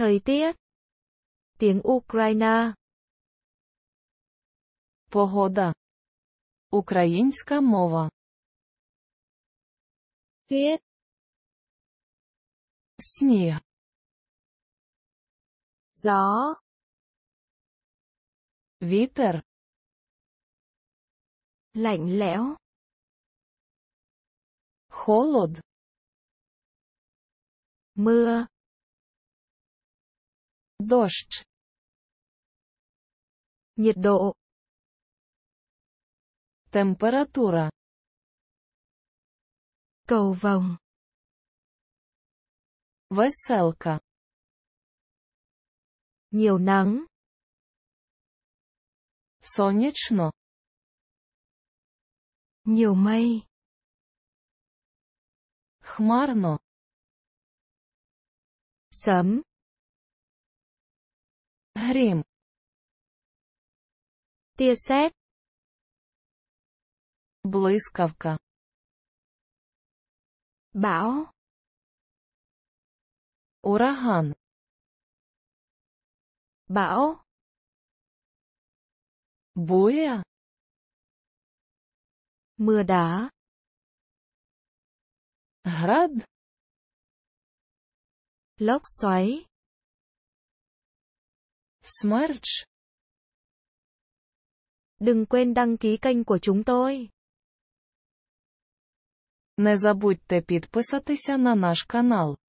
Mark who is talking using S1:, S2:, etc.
S1: Thời tiết. Tiếng Ukraina. Погода. Українська мова. Світ. Сніг. Gió. Вітер. Lạnh lẽo. Холод. Mưa. Дождь. Nhiệt độ. Температура. Cầu vòng. Веселка. Nhiều nắng. Сонячно. Nhiều mây. Хмарно. Sấm. تهريم tia sét блискавка bão ураган bão буря mưa đá град lốc xoáy Smerch. Đừng quên đăng ký kênh của chúng tôi. Не забудьте підписатися на наш канал.